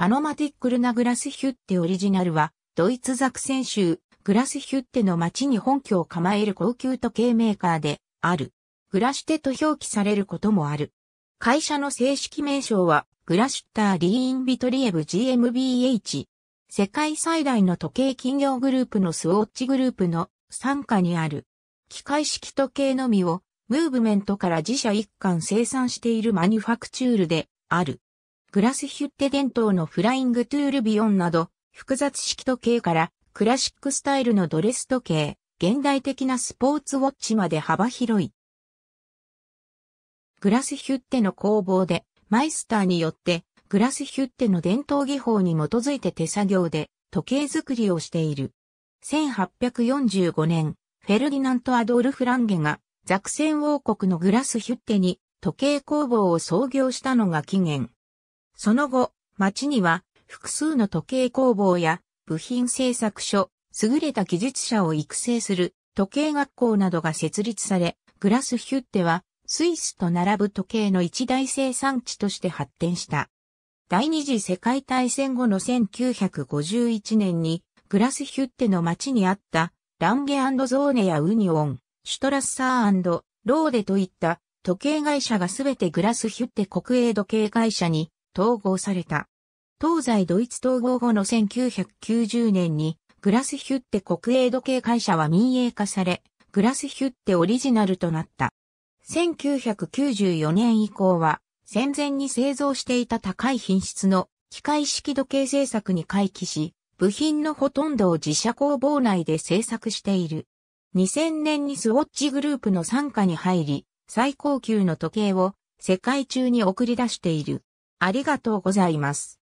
パノマティックルなグラスヒュッテオリジナルは、ドイツザクセン州、グラスヒュッテの町に本拠を構える高級時計メーカーで、ある。グラシュテと表記されることもある。会社の正式名称は、グラシュッター・リーン・ビトリエブ GmbH。世界最大の時計企業グループのスウォッチグループの傘下にある。機械式時計のみを、ムーブメントから自社一貫生産しているマニュファクチュールである。グラスヒュッテ伝統のフライングトゥールビヨンなど、複雑式時計からクラシックスタイルのドレス時計、現代的なスポーツウォッチまで幅広い。グラスヒュッテの工房で、マイスターによって、グラスヒュッテの伝統技法に基づいて手作業で時計作りをしている。1845年、フェルディナント・アドルフ・ランゲがザクセン王国のグラスヒュッテに時計工房を創業したのが起源。その後、町には複数の時計工房や部品製作所、優れた技術者を育成する時計学校などが設立され、グラスヒュッテはスイスと並ぶ時計の一大生産地として発展した。第二次世界大戦後の1951年にグラスヒュッテの町にあったランゲゾーネやウニオン、シュトラッサーローデといった時計会社がすべてグラスヒュッテ国営時計会社に統合された。東西ドイツ統合後の1990年に、グラスヒュッテ国営時計会社は民営化され、グラスヒュッテオリジナルとなった。1994年以降は、戦前に製造していた高い品質の機械式時計製作に回帰し、部品のほとんどを自社工房内で製作している。2000年にスウォッチグループの参加に入り、最高級の時計を世界中に送り出している。ありがとうございます。